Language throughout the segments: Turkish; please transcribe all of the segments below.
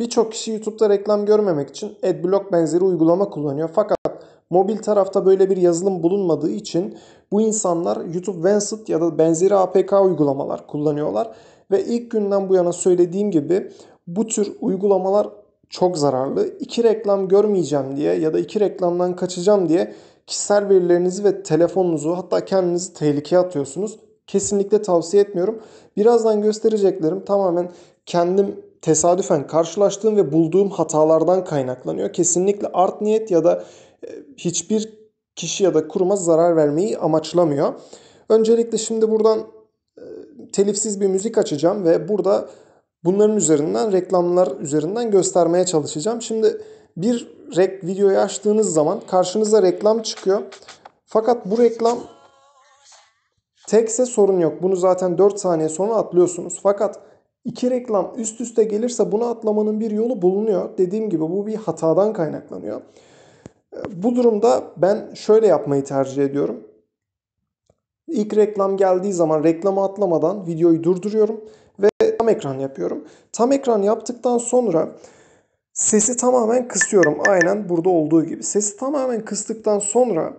Birçok kişi YouTube'da reklam görmemek için AdBlock benzeri uygulama kullanıyor. Fakat mobil tarafta böyle bir yazılım bulunmadığı için bu insanlar YouTube Vancet ya da benzeri APK uygulamalar kullanıyorlar. Ve ilk günden bu yana söylediğim gibi bu tür uygulamalar çok zararlı. İki reklam görmeyeceğim diye ya da iki reklamdan kaçacağım diye kişisel verilerinizi ve telefonunuzu hatta kendinizi tehlikeye atıyorsunuz. Kesinlikle tavsiye etmiyorum. Birazdan göstereceklerim tamamen kendim tesadüfen karşılaştığım ve bulduğum hatalardan kaynaklanıyor. Kesinlikle art niyet ya da e, hiçbir kişi ya da kuruma zarar vermeyi amaçlamıyor. Öncelikle şimdi buradan e, telifsiz bir müzik açacağım ve burada bunların üzerinden reklamlar üzerinden göstermeye çalışacağım. Şimdi bir rek videoyu açtığınız zaman karşınıza reklam çıkıyor. Fakat bu reklam tekse sorun yok. Bunu zaten 4 saniye sonra atlıyorsunuz. Fakat İki reklam üst üste gelirse bunu atlamanın bir yolu bulunuyor. Dediğim gibi bu bir hatadan kaynaklanıyor. Bu durumda ben şöyle yapmayı tercih ediyorum. İlk reklam geldiği zaman reklamı atlamadan videoyu durduruyorum ve tam ekran yapıyorum. Tam ekran yaptıktan sonra sesi tamamen kısıyorum. Aynen burada olduğu gibi. Sesi tamamen kıstıktan sonra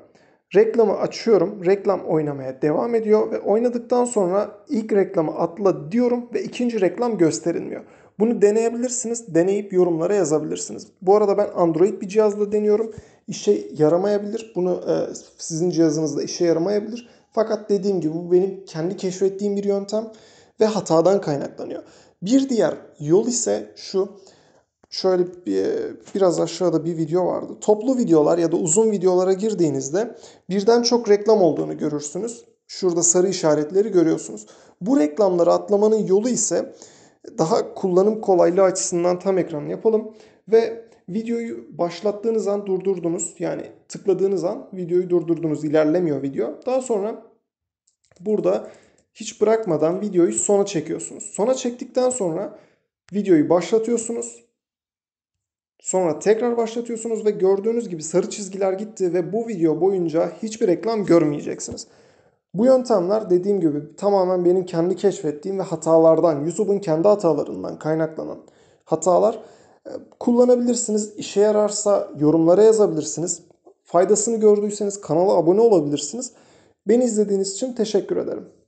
Reklamı açıyorum. Reklam oynamaya devam ediyor ve oynadıktan sonra ilk reklamı atla diyorum ve ikinci reklam gösterilmiyor. Bunu deneyebilirsiniz. Deneyip yorumlara yazabilirsiniz. Bu arada ben Android bir cihazla deniyorum. İşe yaramayabilir. Bunu e, sizin cihazınızda işe yaramayabilir. Fakat dediğim gibi bu benim kendi keşfettiğim bir yöntem ve hatadan kaynaklanıyor. Bir diğer yol ise şu. Şöyle bir, e, biraz aşağıda bir video vardı. Toplu videolar ya da uzun videolara girdiğinizde birden çok reklam olduğunu görürsünüz. Şurada sarı işaretleri görüyorsunuz. Bu reklamları atlamanın yolu ise daha kullanım kolaylığı açısından tam ekran yapalım ve videoyu başlattığınız an durdurdunuz. Yani tıkladığınız an videoyu durdurdunuz. İlerlemiyor video. Daha sonra burada hiç bırakmadan videoyu sona çekiyorsunuz. Sona çektikten sonra videoyu başlatıyorsunuz. Sonra tekrar başlatıyorsunuz ve gördüğünüz gibi sarı çizgiler gitti ve bu video boyunca hiçbir reklam görmeyeceksiniz. Bu yöntemler dediğim gibi tamamen benim kendi keşfettiğim ve hatalardan, YouTube'un kendi hatalarından kaynaklanan hatalar ee, kullanabilirsiniz. İşe yararsa yorumlara yazabilirsiniz. Faydasını gördüyseniz kanala abone olabilirsiniz. Beni izlediğiniz için teşekkür ederim.